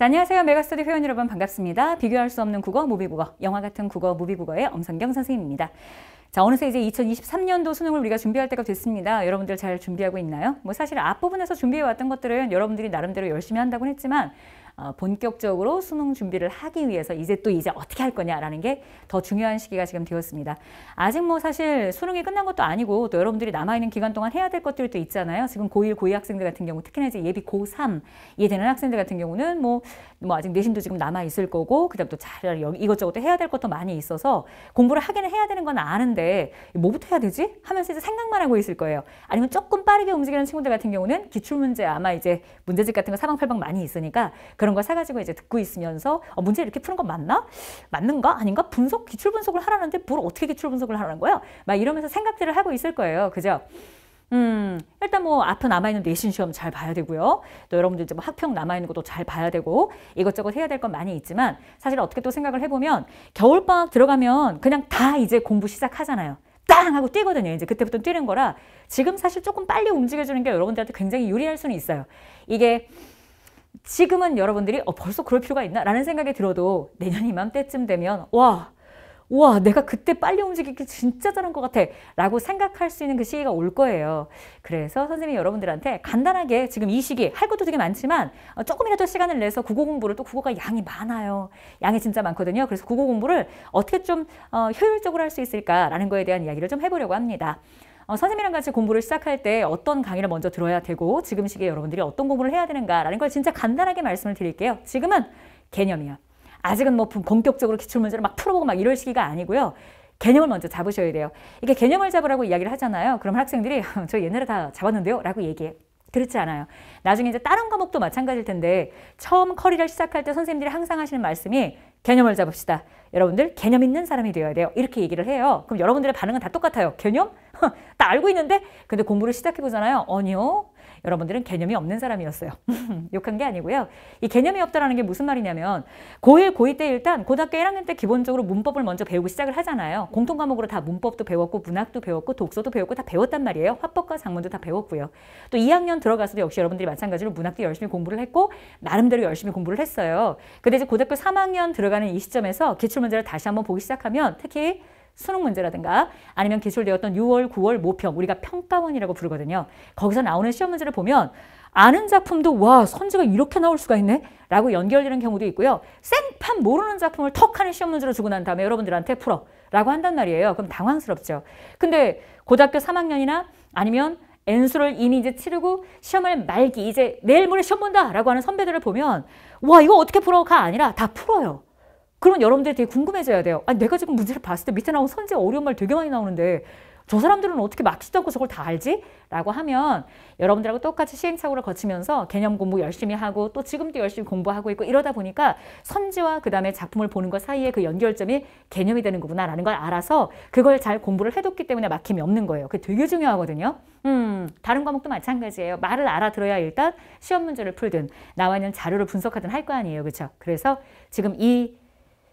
자, 안녕하세요. 메가스터디 회원 여러분 반갑습니다. 비교할 수 없는 국어, 무비국어, 영화 같은 국어, 무비국어의 엄선경 선생님입니다. 자, 어느새 이제 2023년도 수능을 우리가 준비할 때가 됐습니다. 여러분들 잘 준비하고 있나요? 뭐 사실 앞부분에서 준비해왔던 것들은 여러분들이 나름대로 열심히 한다고 했지만 어, 본격적으로 수능 준비를 하기 위해서 이제 또 이제 어떻게 할 거냐라는 게 더 중요한 시기가 지금 되었습니다. 아직 뭐 사실 수능이 끝난 것도 아니고 또 여러분들이 남아있는 기간 동안 해야 될 것들도 있잖아요. 지금 고1, 고2 학생들 같은 경우 특히나 이제 예비 고3 예되는 학생들 같은 경우는 뭐, 뭐 아직 내신도 지금 남아있을 거고 그다음 또잘 이것저것 또 해야 될 것도 많이 있어서 공부를 하기는 해야 되는 건 아는데 뭐부터 해야 되지? 하면서 이제 생각만 하고 있을 거예요. 아니면 조금 빠르게 움직이는 친구들 같은 경우는 기출문제 아마 이제 문제집 같은 거 사방팔방 많이 있으니까 그런 그런 걸 사가지고 이제 듣고 있으면서 어, 문제 이렇게 푸는 건 맞나? 맞는가? 아닌가? 분석, 기출 분석을 하라는데 뭘 어떻게 기출 분석을 하라는 거야? 막 이러면서 생각들을 하고 있을 거예요. 그죠? 음, 일단 뭐 앞에 남아있는 내신 시험 잘 봐야 되고요. 또 여러분들 이제 뭐 학평 남아있는 것도 잘 봐야 되고 이것저것 해야 될 건 많이 있지만 사실 어떻게 또 생각을 해보면 겨울방학 들어가면 그냥 다 이제 공부 시작하잖아요. 땅 하고 뛰거든요. 이제 그때부터 뛰는 거라 지금 사실 조금 빨리 움직여주는 게 여러분들한테 굉장히 유리할 수는 있어요. 이게 지금은 여러분들이 어, 벌써 그럴 필요가 있나? 라는 생각이 들어도 내년 이맘때쯤 되면 와, 와 내가 그때 빨리 움직이기 진짜 잘한 것 같아 라고 생각할 수 있는 그 시기가 올 거예요. 그래서 선생님이 여러분들한테 간단하게 지금 이 시기 할 것도 되게 많지만 어, 조금이라도 시간을 내서 국어 공부를 또 국어가 양이 많아요. 양이 진짜 많거든요. 그래서 국어 공부를 어떻게 좀 어, 효율적으로 할 수 있을까라는 거에 대한 이야기를 좀 해보려고 합니다. 어, 선생님이랑 같이 공부를 시작할 때 어떤 강의를 먼저 들어야 되고 지금 시기에 여러분들이 어떤 공부를 해야 되는가라는 걸 진짜 간단하게 말씀을 드릴게요. 지금은 개념이야. 아직은 뭐 본격적으로 기출문제를 막 풀어보고 막 이럴 시기가 아니고요. 개념을 먼저 잡으셔야 돼요. 이게 개념을 잡으라고 이야기를 하잖아요. 그럼 학생들이 저 옛날에 다 잡았는데요. 라고 얘기해. 그렇지 않아요. 나중에 이제 다른 과목도 마찬가지일 텐데 처음 커리를 시작할 때 선생님들이 항상 하시는 말씀이 개념을 잡읍시다. 여러분들 개념 있는 사람이 되어야 돼요. 이렇게 얘기를 해요. 그럼 여러분들의 반응은 다 똑같아요. 개념? 다 알고 있는데 근데 공부를 시작해 보잖아요. 아니요. 여러분들은 개념이 없는 사람이었어요. 욕한 게 아니고요. 이 개념이 없다라는 게 무슨 말이냐면 고1, 고2 때 일단 고등학교 1학년 때 기본적으로 문법을 먼저 배우고 시작을 하잖아요. 공통 과목으로 다 문법도 배웠고 문학도 배웠고 독서도 배웠고 다 배웠단 말이에요. 화법과 작문도 다 배웠고요. 또 2학년 들어가서도 역시 여러분들이 마찬가지로 문학도 열심히 공부를 했고 나름대로 열심히 공부를 했어요. 근데 이제 고등학교 3학년 들어가는 이 시점에서 기출문제를 다시 한번 보기 시작하면 특히 수능 문제라든가 아니면 기술되었던 6월, 9월 모평 우리가 평가원이라고 부르거든요. 거기서 나오는 시험 문제를 보면 아는 작품도 와 선지가 이렇게 나올 수가 있네 라고 연결되는 경우도 있고요. 생판 모르는 작품을 턱 하는 시험 문제로 주고 난 다음에 여러분들한테 풀어 라고 한단 말이에요. 그럼 당황스럽죠. 근데 고등학교 3학년이나 아니면 엔수를 이미 이제 치르고 시험을 말기 이제 내일 모레 시험 본다 라고 하는 선배들을 보면 와 이거 어떻게 풀어가 아니라 다 풀어요. 그럼 여러분들이 되게 궁금해져야 돼요. 아 내가 지금 문제를 봤을 때 밑에 나온 선제 어려운 말 되게 많이 나오는데 저 사람들은 어떻게 막도다고 저걸 다 알지? 라고 하면 여러분들하고 똑같이 시행착오를 거치면서 개념 공부 열심히 하고 또 지금도 열심히 공부하고 있고 이러다 보니까 선지와 그 다음에 작품을 보는 것 사이에 그 연결점이 개념이 되는 거구나 라는 걸 알아서 그걸 잘 공부를 해뒀기 때문에 막힘이 없는 거예요. 그게 되게 중요하거든요. 음, 다른 과목도 마찬가지예요. 말을 알아들어야 일단 시험 문제를 풀든 나와 있는 자료를 분석하든 할 거 아니에요. 그렇죠? 그래서 지금 이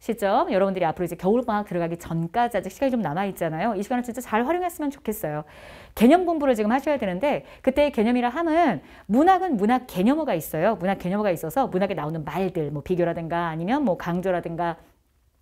시점 여러분들이 앞으로 이제 겨울방학 들어가기 전까지 아직 시간이 좀 남아있잖아요. 이 시간을 진짜 잘 활용했으면 좋겠어요. 개념 공부를 지금 하셔야 되는데 그때의 개념이라 함은 문학은 문학 개념어가 있어요. 문학 개념어가 있어서 문학에 나오는 말들 뭐 비교라든가 아니면 뭐 강조라든가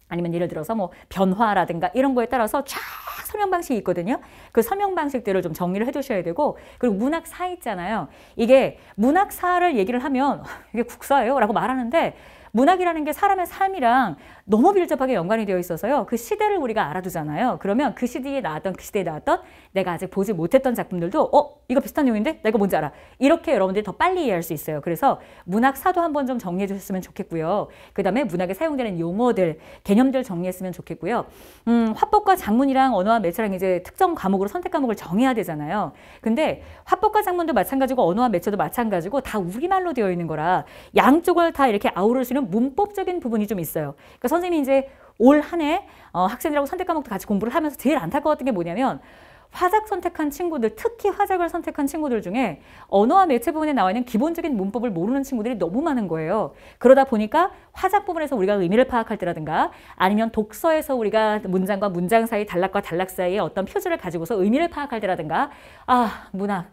아니면 예를 들어서 뭐 변화라든가 이런 거에 따라서 쫙 설명 방식이 있거든요. 그 설명 방식들을 좀 정리를 해주셔야 되고 그리고 문학사 있잖아요. 이게 문학사를 얘기를 하면 이게 국사예요 라고 말하는데 문학이라는 게 사람의 삶이랑 너무 밀접하게 연관이 되어 있어서요. 그 시대를 우리가 알아두잖아요. 그러면 그 시대에 나왔던 그 시대에 나왔던 내가 아직 보지 못했던 작품들도 어 이거 비슷한 내용인데 내가 뭔지 알아. 이렇게 여러분들이 더 빨리 이해할 수 있어요. 그래서 문학 사도 한번 좀 정리해 주셨으면 좋겠고요. 그 다음에 문학에 사용되는 용어들 개념들 정리했으면 좋겠고요. 음, 화법과 작문이랑 언어와 매체랑 이제 특정 과목으로 선택 과목을 정해야 되잖아요. 근데 화법과 작문도 마찬가지고 언어와 매체도 마찬가지고 다 우리말로 되어 있는 거라 양쪽을 다 이렇게 아우를 수 있는 문법적인 부분이 좀 있어요. 그래서 그러니까 선생님이 이제 올 한해 어, 학생들하고 선택 과목도 같이 공부를 하면서 제일 안타까웠던 게 뭐냐면 화작 선택한 친구들, 특히 화작을 선택한 친구들 중에 언어와 매체 부분에 나와 있는 기본적인 문법을 모르는 친구들이 너무 많은 거예요. 그러다 보니까 화작 부분에서 우리가 의미를 파악할 때라든가 아니면 독서에서 우리가 문장과 문장 사이 단락과 단락 사이의 어떤 표지를 가지고서 의미를 파악할 때라든가 아, 문학.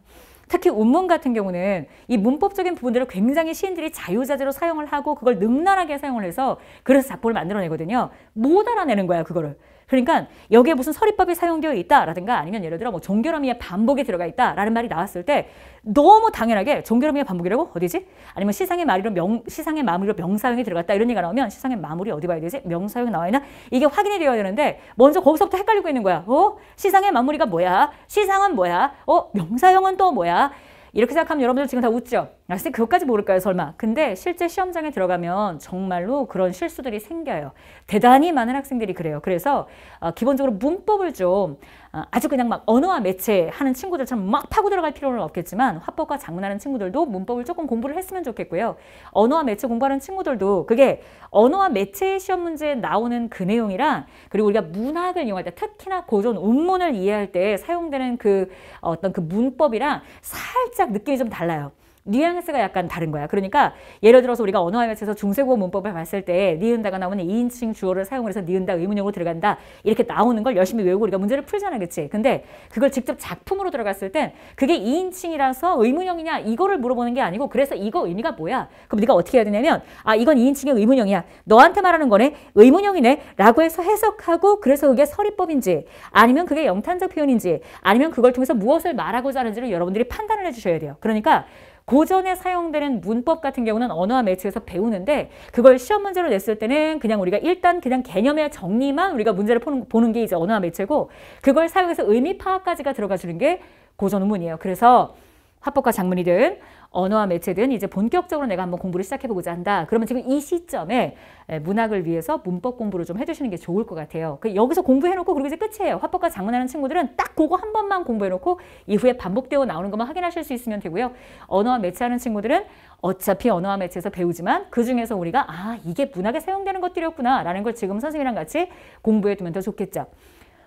특히 운문 같은 경우는 이 문법적인 부분들을 굉장히 시인들이 자유자재로 사용을 하고 그걸 능란하게 사용을 해서 그래서 작품을 만들어내거든요. 못 알아내는 거야 그거를. 그러니까 여기에 무슨 서리법이 사용되어 있다라든가 아니면 예를 들어 뭐종결어미의 반복이 들어가 있다라는 말이 나왔을 때 너무 당연하게 종결어미의 반복이라고 어디지? 아니면 시상의 말이로 명 시상의 마무리로 명사형이 들어갔다 이런 얘기가 나오면 시상의 마무리 어디 봐야 되지? 명사형 이 나와 야 있나? 이게 확인이 되어야 되는데 먼저 거기서부터 헷갈리고 있는 거야. 어? 시상의 마무리가 뭐야? 시상은 뭐야? 어? 명사형은 또 뭐야? 이렇게 생각하면 여러분들 지금 다 웃죠? 아, 선생 그것까지 모를까요 설마 근데 실제 시험장에 들어가면 정말로 그런 실수들이 생겨요 대단히 많은 학생들이 그래요 그래서 어, 기본적으로 문법을 좀 어, 아주 그냥 막 언어와 매체하는 친구들처럼 막 파고 들어갈 필요는 없겠지만 화법과 작문하는 친구들도 문법을 조금 공부를 했으면 좋겠고요 언어와 매체 공부하는 친구들도 그게 언어와 매체 시험 문제에 나오는 그 내용이랑 그리고 우리가 문학을 이용할 때 특히나 고전 운문을 이해할 때 사용되는 그 어떤 그 문법이랑 살짝 느낌이 좀 달라요 뉘앙스가 약간 다른 거야. 그러니까 예를 들어서 우리가 언어학에서 중세국어 문법을 봤을 때 니은다가 나오는 2인칭 주어를 사용을 해서 니은다 의문형으로 들어간다. 이렇게 나오는 걸 열심히 외우고 우리가 문제를 풀잖아. 그치? 근데 그걸 직접 작품으로 들어갔을 땐 그게 2인칭이라서 의문형이냐 이거를 물어보는 게 아니고 그래서 이거 의미가 뭐야? 그럼 네가 어떻게 해야 되냐면 아 이건 2인칭의 의문형이야. 너한테 말하는 거네. 의문형이네. 라고 해서 해석하고 그래서 그게 서리법인지 아니면 그게 영탄적 표현인지 아니면 그걸 통해서 무엇을 말하고자 하는지를 여러분들이 판단을 해주셔야 돼요. 그러니까 고전에 사용되는 문법 같은 경우는 언어와 매치해서 배우는데 그걸 시험 문제로 냈을 때는 그냥 우리가 일단 그냥 개념의 정리만 우리가 문제를 보는, 보는 게 이제 언어와 매체고 그걸 사용해서 의미 파악까지가 들어가 주는 게 고전 우문이에요. 그래서 화법과 작문이든 언어와 매체든 이제 본격적으로 내가 한번 공부를 시작해보고자 한다. 그러면 지금 이 시점에 예, 문학을 위해서 문법 공부를 좀 해주시는 게 좋을 것 같아요. 그 여기서 공부해놓고 그리고 이제 끝이에요. 화법과 작문하는 친구들은 딱 그거 한 번만 공부해놓고 이후에 반복되어 나오는 것만 확인하실 수 있으면 되고요. 언어와 매체하는 친구들은 어차피 언어와 매체에서 배우지만 그 중에서 우리가 아 이게 문학에 사용되는 것들이었구나 라는 걸 지금 선생님이랑 같이 공부해두면 더 좋겠죠.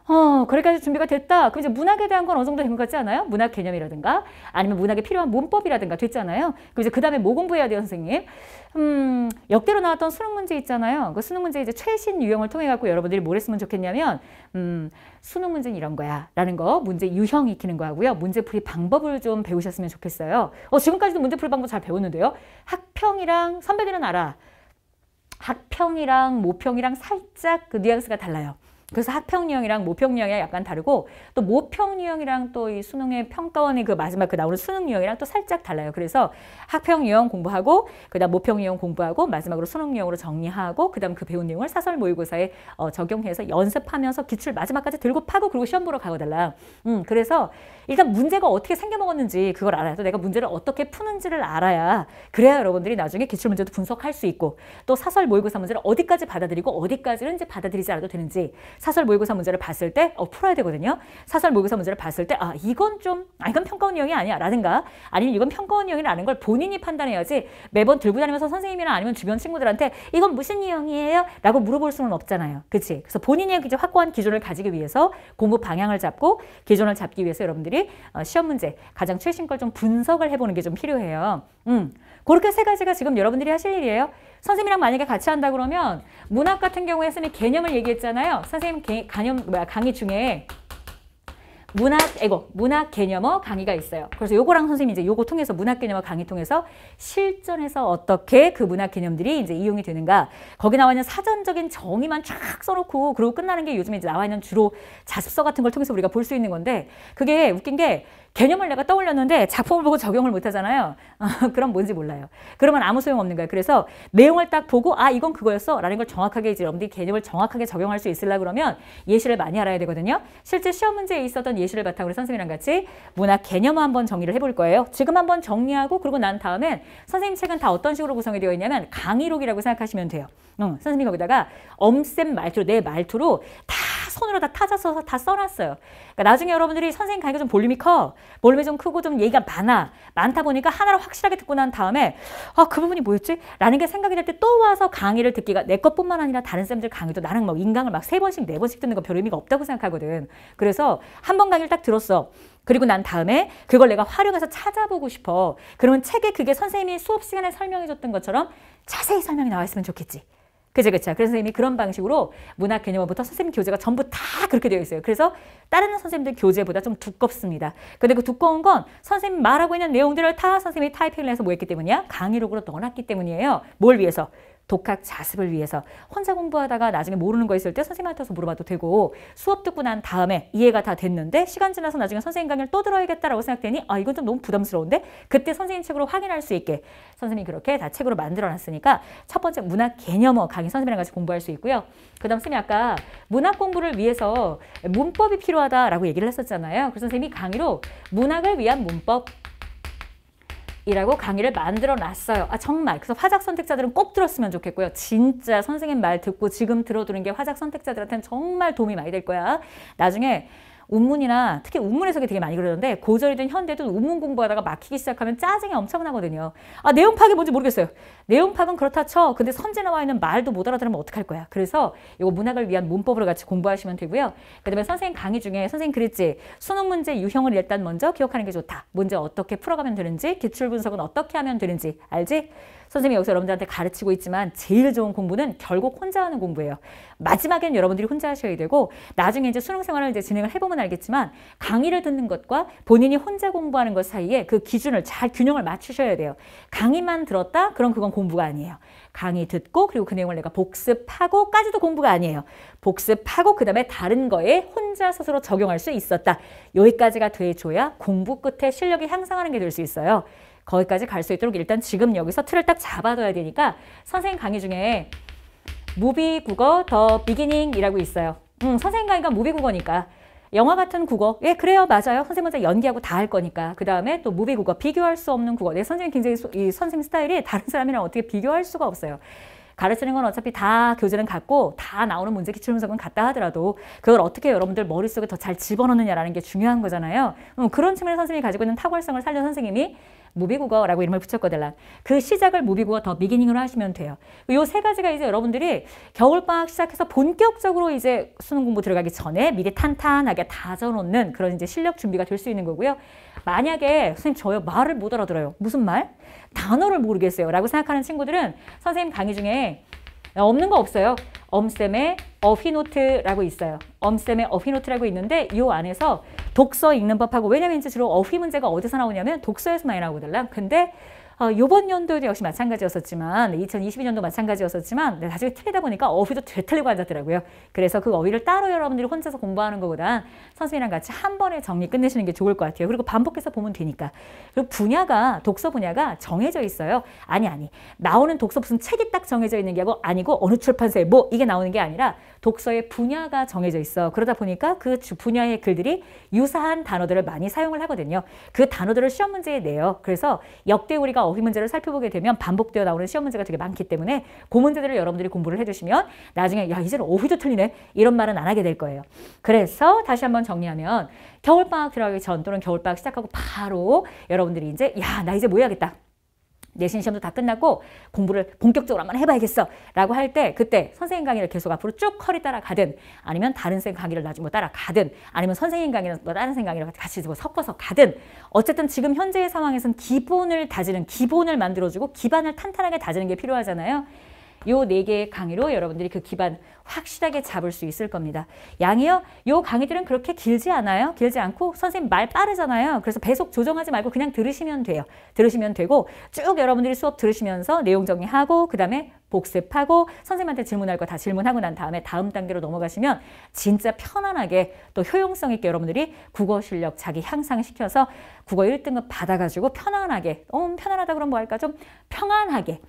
어, 그렇게까지 준비가 됐다. 그럼 이제 문학에 대한 건 어느 정도 된 것 같지 않아요? 문학 개념이라든가 아니면 문학에 필요한 문법이라든가 됐잖아요. 그럼 이제 그 다음에 뭐 공부해야 돼요, 선생님? 음, 역대로 나왔던 수능 문제 있잖아요. 그 수능 문제 이제 최신 유형을 통해 갖고 여러분들이 뭘 했으면 좋겠냐면 음, 수능 문제는 이런 거야. 라는 거 문제 유형 익히는 거 하고요. 문제 풀이 방법을 좀 배우셨으면 좋겠어요. 어, 지금까지도 문제 풀 방법 잘 배웠는데요. 학평이랑 선배들은 알아. 학평이랑 모평이랑 살짝 그 뉘앙스가 달라요. 그래서 학평유형이랑 모평유형이랑 약간 다르고 또 모평유형이랑 또 이 수능의 평가원의 그 마지막 그 나오는 수능유형이랑 또 살짝 달라요. 그래서 학평유형 공부하고 그다음 모평유형 공부하고 마지막으로 수능유형으로 정리하고 그다음 그 배운 내용을 사설 모의고사에 어, 적용해서 연습하면서 기출 마지막까지 들고 파고 그리고 시험 보러 가고달라음 그래서 일단 문제가 어떻게 생겨 먹었는지 그걸 알아야 또 내가 문제를 어떻게 푸는지를 알아야 그래야 여러분들이 나중에 기출 문제도 분석할 수 있고 또 사설 모의고사 문제를 어디까지 받아들이고 어디까지는 이제 받아들이지 않아도 되는지 사설 모의고사 문제를 봤을 때 어, 풀어야 되거든요. 사설 모의고사 문제를 봤을 때 아, 이건 좀, 아, 이건 평가 운형이 아니야. 라든가 아니면 이건 평가 운형이라는걸 본인이 판단해야지 매번 들고 다니면서 선생님이나 아니면 주변 친구들한테 이건 무슨 유형이에요? 라고 물어볼 수는 없잖아요. 그치? 그래서 본인의 이제 확고한 기준을 가지기 위해서 공부 방향을 잡고 기준을 잡기 위해서 여러분들이 어, 시험 문제 가장 최신 걸 좀 분석을 해보는 게 좀 필요해요. 음. 그렇게 세 가지가 지금 여러분들이 하실 일이에요. 선생님이랑 만약에 같이 한다 그러면 문학 같은 경우에 선생님 개념을 얘기했잖아요. 선생님 개, 념 뭐야, 강의 중에 문학, 에고, 문학 개념어 강의가 있어요. 그래서 요거랑 선생님 이제 요거 통해서 문학 개념어 강의 통해서 실전에서 어떻게 그 문학 개념들이 이제 이용이 되는가. 거기 나와 있는 사전적인 정의만 쫙 써놓고 그리고 끝나는 게 요즘에 이제 나와 있는 주로 자습서 같은 걸 통해서 우리가 볼 수 있는 건데 그게 웃긴 게 개념을 내가 떠올렸는데 작품을 보고 적용을 못하잖아요. 아, 그럼 뭔지 몰라요. 그러면 아무 소용 없는 거예요. 그래서 내용을 딱 보고 아 이건 그거였어 라는 걸 정확하게 이제 여러분들이 개념을 정확하게 적용할 수 있으려고 그러면 예시를 많이 알아야 되거든요. 실제 시험 문제에 있었던 예시를 바탕으로 선생님이랑 같이 문학 개념을 한번 정리를 해 볼 거예요. 지금 한번 정리하고 그리고 난 다음엔 선생님 책은 다 어떤 식으로 구성이 되어 있냐면 강의록이라고 생각하시면 돼요. 응, 선생님 거기다가 엄쌤 말투로 내 말투로 다 손으로 다타자써서다 써놨어요. 그러니까 나중에 여러분들이 선생님 강의가 좀 볼륨이 커, 볼륨이 좀 크고 좀 얘기가 많아, 많다 보니까 하나를 확실하게 듣고 난 다음에 아 그 부분이 뭐였지? 라는 게 생각이 날 때 또 와서 강의를 듣기가 내 것뿐만 아니라 다른 쌤들 강의도 나랑 막 인강을 막 세 번씩 네 번씩 듣는 건 별 의미가 없다고 생각하거든. 그래서 한 번 강의를 딱 들었어. 그리고 난 다음에 그걸 내가 활용해서 찾아보고 싶어. 그러면 책에 그게 선생님이 수업 시간에 설명해줬던 것처럼 자세히 설명이 나와 있으면 좋겠지. 그죠, 렇 그죠. 그래서 선생님이 그런 방식으로 문학 개념부터 선생님 교재가 전부 다 그렇게 되어 있어요. 그래서 다른 선생님들 교재보다 좀 두껍습니다. 근데 그 두꺼운 건 선생님 말하고 있는 내용들을 다 선생님이 타이핑을 해서 뭐 했기 때문이야? 강의록으로 넣어놨기 때문이에요. 뭘 위해서? 독학 자습을 위해서 혼자 공부하다가 나중에 모르는 거 있을 때 선생님한테 서 물어봐도 되고 수업 듣고 난 다음에 이해가 다 됐는데 시간 지나서 나중에 선생님 강의를 또 들어야겠다라고 생각되니 아 이건 좀 너무 부담스러운데 그때 선생님 책으로 확인할 수 있게 선생님 이 그렇게 다 책으로 만들어놨으니까 첫 번째 문학 개념어 강의 선생님이랑 같이 공부할 수 있고요. 그 다음 선생님이 아까 문학 공부를 위해서 문법이 필요하다라고 얘기를 했었잖아요. 그래서 선생님이 강의로 문학을 위한 문법 이라고 강의를 만들어 놨어요. 아 정말 그래서 화작 선택자들은 꼭 들었으면 좋겠고요. 진짜 선생님 말 듣고 지금 들어두는 게 화작 선택자들한테는 정말 도움이 많이 될 거야. 나중에 운문이나 특히 운문 해석이 되게 많이 그러는데 고전이든 현대든 운문 공부하다가 막히기 시작하면 짜증이 엄청나거든요. 아 내용 파악이 뭔지 모르겠어요. 내용 파악은 그렇다 쳐. 근데 선제 나와 있는 말도 못 알아들으면 어떡할 거야. 그래서 이거 문학을 위한 문법으로 같이 공부하시면 되고요. 그다음에 선생님 강의 중에 선생님 그랬지. 수능 문제 유형을 일단 먼저 기억하는 게 좋다. 문제 어떻게 풀어가면 되는지 기출 분석은 어떻게 하면 되는지 알지? 선생님이 여기서 여러분들한테 가르치고 있지만 제일 좋은 공부는 결국 혼자 하는 공부예요. 마지막엔 여러분들이 혼자 하셔야 되고 나중에 이제 수능 생활을 이제 진행을 해보면 알겠지만 강의를 듣는 것과 본인이 혼자 공부하는 것 사이에 그 기준을 잘 균형을 맞추셔야 돼요. 강의만 들었다? 그럼 그건 공부가 아니에요. 강의 듣고 그리고 그 내용을 내가 복습하고까지도 공부가 아니에요. 복습하고 그 다음에 다른 거에 혼자 스스로 적용할 수 있었다. 여기까지가 돼줘야 공부 끝에 실력이 향상하는 게 될 수 있어요. 거기까지 갈 수 있도록 일단 지금 여기서 틀을 딱 잡아둬야 되니까 선생님 강의 중에 무비 국어 더 비기닝이라고 있어요. 음, 선생님 강의가 무비 국어니까. 영화 같은 국어. 예, 그래요. 맞아요. 선생님 먼저 연기하고 다 할 거니까. 그 다음에 또 무비 국어. 비교할 수 없는 국어. 내 네, 선생님 굉장히 소, 이 선생님 스타일이 다른 사람이랑 어떻게 비교할 수가 없어요. 가르치는 건 어차피 다 교재는 같고 다 나오는 문제 기출 분석은 같다 하더라도 그걸 어떻게 여러분들 머릿속에 더 잘 집어넣느냐라는 게 중요한 거잖아요. 음, 그런 측면에서 선생님이 가지고 있는 탁월성을 살려 선생님이 무비국어라고 이름을 붙였거든요. 그 시작을 무비국어 더미기닝으로 하시면 돼요. 요 세 가지가 이제 여러분들이 겨울방학 시작해서 본격적으로 이제 수능 공부 들어가기 전에 미리 탄탄하게 다져놓는 그런 이제 실력 준비가 될 수 있는 거고요. 만약에 선생님 저요 말을 못 알아들어요. 무슨 말? 단어를 모르겠어요. 라고 생각하는 친구들은 선생님 강의 중에 없는 거 없어요. 엄쌤의 어휘노트라고 있어요. 엄쌤의 어휘노트라고 있는데 이 안에서 독서 읽는 법하고 왜냐면 이제 주로 어휘 문제가 어디서 나오냐면 독서에서 많이 나오거든요. 근데 어, 이번 연도에도 역시 마찬가지였었지만 2022년도 마찬가지였었지만 네, 나중에 틀리다 보니까 어휘도 되틀리고 앉았더라고요. 그래서 그 어휘를 따로 여러분들이 혼자서 공부하는 것보단 선생님이랑 같이 한 번에 정리 끝내시는 게 좋을 것 같아요. 그리고 반복해서 보면 되니까. 그리고 분야가 독서 분야가 정해져 있어요. 아니 아니 나오는 독서 무슨 책이 딱 정해져 있는 게 아니고 어느 출판사에 뭐 이게 나오는 게 아니라 독서의 분야가 정해져 있어. 그러다 보니까 그 분야의 글들이 유사한 단어들을 많이 사용을 하거든요. 그 단어들을 시험 문제에 내요. 그래서 역대 우리가 어휘 문제를 살펴보게 되면 반복되어 나오는 시험 문제가 되게 많기 때문에 그 문제들을 여러분들이 공부를 해주시면 나중에 야 이제는 어휘도 틀리네 이런 말은 안 하게 될 거예요. 그래서 다시 한번 정리하면 겨울방학 들어가기 전 또는 겨울방학 시작하고 바로 여러분들이 이제 야 나 이제 뭐 해야겠다. 내신 시험도 다 끝났고 공부를 본격적으로 한번 해봐야겠어 라고 할 때 그때 선생님 강의를 계속 앞으로 쭉허리 따라가든 아니면 다른 생쌤 강의를 나중에 뭐 따라가든 아니면 선생님 강의는뭐 다른 쌤 강의를 같이 뭐 섞어서 가든 어쨌든 지금 현재의 상황에선 기본을 다지는 기본을 만들어주고 기반을 탄탄하게 다지는 게 필요하잖아요. 요네 개의 강의로 여러분들이 그 기반 확실하게 잡을 수 있을 겁니다. 양이요. 요 강의들은 그렇게 길지 않아요. 길지 않고 선생님 말 빠르잖아요. 그래서 배속 조정하지 말고 그냥 들으시면 돼요. 들으시면 되고 쭉 여러분들이 수업 들으시면서 내용 정리하고 그다음에 복습하고 선생님한테 질문할 거 다 질문하고 난 다음에 다음 단계로 넘어가시면 진짜 편안하게 또 효용성 있게 여러분들이 국어 실력 자기 향상시켜서 국어 1등급 받아가지고 편안하게 어, 편안하다 그러면 뭐할까 좀 평안하게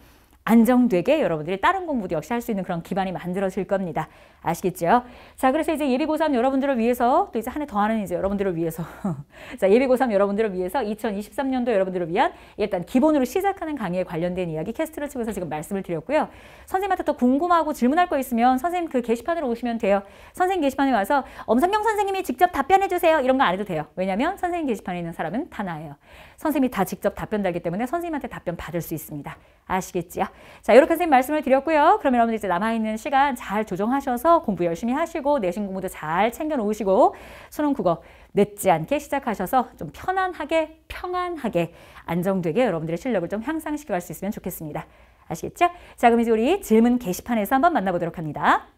안정되게 여러분들이 다른 공부도 역시 할 수 있는 그런 기반이 만들어질 겁니다. 아시겠죠? 자, 그래서 이제 예비 고3 여러분들을 위해서 또 이제 한 해 더 하는 이제 여러분들을 위해서 자, 예비 고3 여러분들을 위해서 2023년도 여러분들을 위한 일단 기본으로 시작하는 강의에 관련된 이야기 캐스트를 치고서 지금 말씀을 드렸고요. 선생님한테 더 궁금하고 질문할 거 있으면 선생님 그 게시판으로 오시면 돼요. 선생님 게시판에 와서 엄선경 선생님이 직접 답변해 주세요. 이런 거 안 해도 돼요. 왜냐면 선생님 게시판에 있는 사람은 다 나예요. 선생님이 다 직접 답변 달기 때문에 선생님한테 답변 받을 수 있습니다. 아시겠지요? 자, 이렇게 선생님 말씀을 드렸고요. 그럼 여러분들 이제 남아있는 시간 잘 조정하셔서 공부 열심히 하시고 내신 공부도 잘 챙겨 놓으시고 수능 국어 늦지 않게 시작하셔서 좀 편안하게 평안하게 안정되게 여러분들의 실력을 좀 향상시켜 갈 수 있으면 좋겠습니다. 아시겠죠? 자, 그럼 이제 우리 질문 게시판에서 한번 만나보도록 합니다.